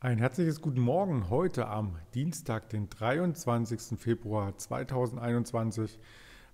Ein herzliches Guten Morgen heute am Dienstag, den 23. Februar 2021.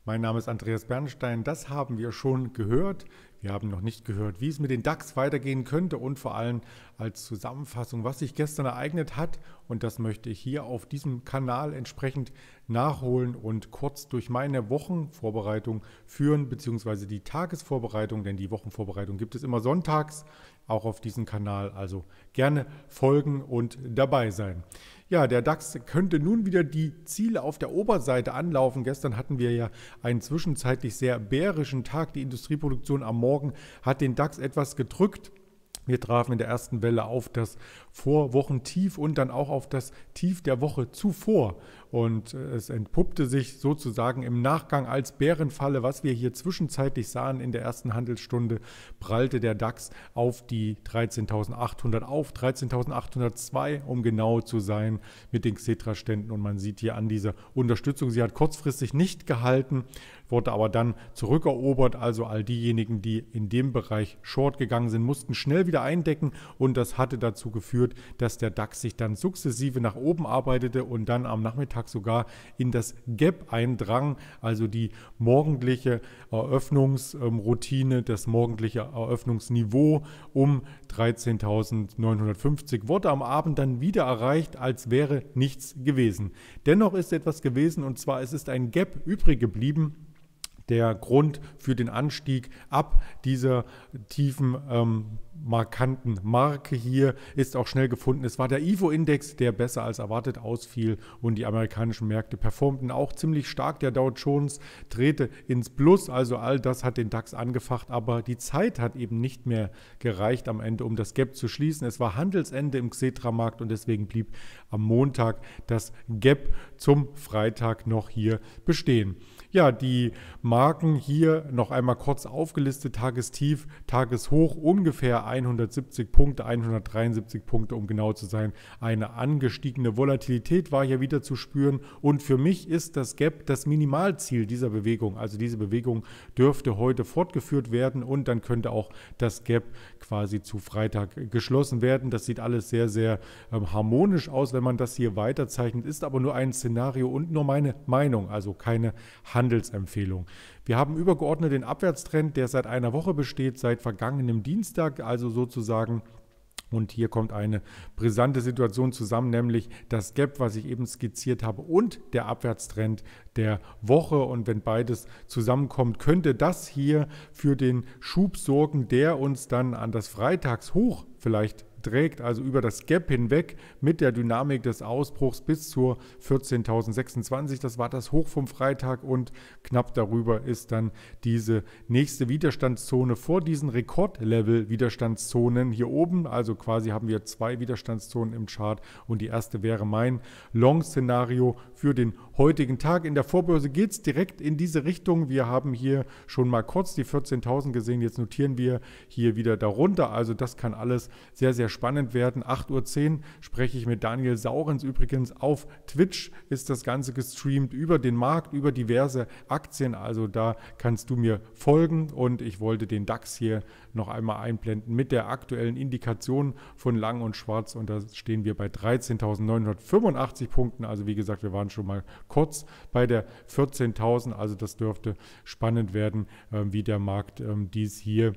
Mein Name ist Andreas Bernstein. Das haben wir schon gehört. Wir haben noch nicht gehört, wie es mit den DAX weitergehen könnte und vor allem als Zusammenfassung, was sich gestern ereignet hat. Und das möchte ich hier auf diesem Kanal entsprechend nachholen und kurz durch meine Wochenvorbereitung führen, beziehungsweise die Tagesvorbereitung, denn die Wochenvorbereitung gibt es immer sonntags, auch auf diesem Kanal. Also gerne folgen und dabei sein. Ja, der DAX könnte nun wieder die Ziele auf der Oberseite anlaufen. Gestern hatten wir ja einen zwischenzeitlich sehr bärischen Tag. Die Industrieproduktion am Morgen Morgen hat den DAX etwas gedrückt. Wir trafen in der ersten Welle auf das Vorwochentief und dann auch auf das Tief der Woche zuvor. Und äh, es entpuppte sich sozusagen im Nachgang als Bärenfalle, was wir hier zwischenzeitlich sahen in der ersten Handelsstunde, prallte der DAX auf die 13.800 auf, 13.802, um genau zu sein, mit den Xetra-Ständen. Und man sieht hier an dieser Unterstützung, sie hat kurzfristig nicht gehalten wurde aber dann zurückerobert. Also all diejenigen, die in dem Bereich short gegangen sind, mussten schnell wieder eindecken und das hatte dazu geführt, dass der DAX sich dann sukzessive nach oben arbeitete und dann am Nachmittag sogar in das Gap eindrang, also die morgendliche Eröffnungsroutine, das morgendliche Eröffnungsniveau um 13.950 wurde am Abend dann wieder erreicht, als wäre nichts gewesen. Dennoch ist etwas gewesen und zwar es ist ein Gap übrig geblieben der Grund für den Anstieg ab dieser tiefen ähm, markanten Marke hier ist auch schnell gefunden. Es war der IFO-Index, der besser als erwartet ausfiel und die amerikanischen Märkte performten auch ziemlich stark. Der Dow Jones drehte ins Plus, also all das hat den DAX angefacht, aber die Zeit hat eben nicht mehr gereicht am Ende, um das Gap zu schließen. Es war Handelsende im Xetra-Markt und deswegen blieb am Montag das Gap zum Freitag noch hier bestehen. Ja, die Marken hier noch einmal kurz aufgelistet, Tagestief, Tageshoch ungefähr 170 Punkte, 173 Punkte, um genau zu sein. Eine angestiegene Volatilität war hier wieder zu spüren und für mich ist das Gap das Minimalziel dieser Bewegung. Also diese Bewegung dürfte heute fortgeführt werden und dann könnte auch das Gap quasi zu Freitag geschlossen werden. Das sieht alles sehr, sehr ähm, harmonisch aus, wenn man das hier weiterzeichnet, ist aber nur ein Szenario und nur meine Meinung, also keine Handelsempfehlung. Wir haben übergeordnet den Abwärtstrend, der seit einer Woche besteht, seit vergangenem Dienstag, also sozusagen und hier kommt eine brisante Situation zusammen, nämlich das Gap, was ich eben skizziert habe, und der Abwärtstrend der Woche. Und wenn beides zusammenkommt, könnte das hier für den Schub sorgen, der uns dann an das Freitagshoch vielleicht trägt, also über das Gap hinweg mit der Dynamik des Ausbruchs bis zur 14.026. Das war das Hoch vom Freitag und knapp darüber ist dann diese nächste Widerstandszone vor diesen Rekordlevel-Widerstandszonen hier oben. Also quasi haben wir zwei Widerstandszonen im Chart und die erste wäre mein Long-Szenario für den heutigen Tag. In der Vorbörse geht es direkt in diese Richtung. Wir haben hier schon mal kurz die 14.000 gesehen. Jetzt notieren wir hier wieder darunter. Also das kann alles sehr, sehr spannend werden. 8.10 Uhr spreche ich mit Daniel Saurens übrigens auf Twitch. Ist das Ganze gestreamt über den Markt, über diverse Aktien. Also da kannst du mir folgen. Und ich wollte den DAX hier noch einmal einblenden mit der aktuellen Indikation von Lang und Schwarz. Und da stehen wir bei 13.985 Punkten. Also wie gesagt, wir waren schon mal kurz bei der 14.000. Also das dürfte spannend werden, äh, wie der Markt ähm, dies hier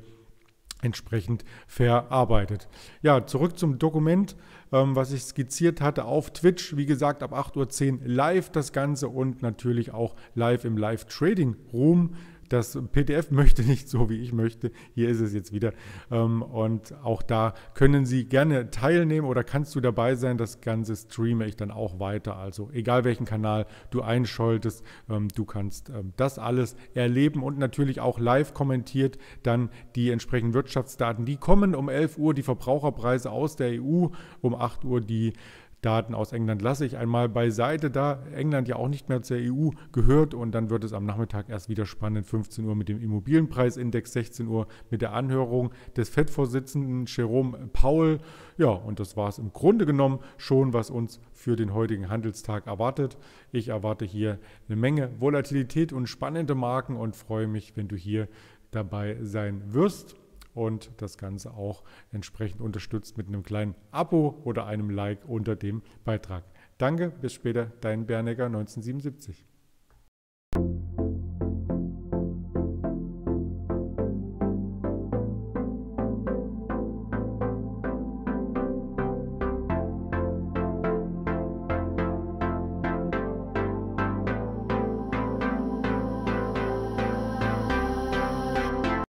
entsprechend verarbeitet. Ja, zurück zum Dokument, ähm, was ich skizziert hatte auf Twitch. Wie gesagt, ab 8.10 Uhr live das Ganze und natürlich auch live im Live-Trading-Room das PDF möchte nicht so, wie ich möchte. Hier ist es jetzt wieder. Ähm, und auch da können Sie gerne teilnehmen oder kannst du dabei sein. Das Ganze streame ich dann auch weiter. Also egal welchen Kanal du einschaltest, ähm, du kannst ähm, das alles erleben und natürlich auch live kommentiert dann die entsprechenden Wirtschaftsdaten. Die kommen um 11 Uhr die Verbraucherpreise aus der EU, um 8 Uhr die Daten aus England lasse ich einmal beiseite, da England ja auch nicht mehr zur EU gehört. Und dann wird es am Nachmittag erst wieder spannend. 15 Uhr mit dem Immobilienpreisindex, 16 Uhr mit der Anhörung des FED-Vorsitzenden Jerome Powell. Ja, und das war es im Grunde genommen schon, was uns für den heutigen Handelstag erwartet. Ich erwarte hier eine Menge Volatilität und spannende Marken und freue mich, wenn du hier dabei sein wirst und das Ganze auch entsprechend unterstützt mit einem kleinen Abo oder einem Like unter dem Beitrag. Danke, bis später, dein Bernecker 1977.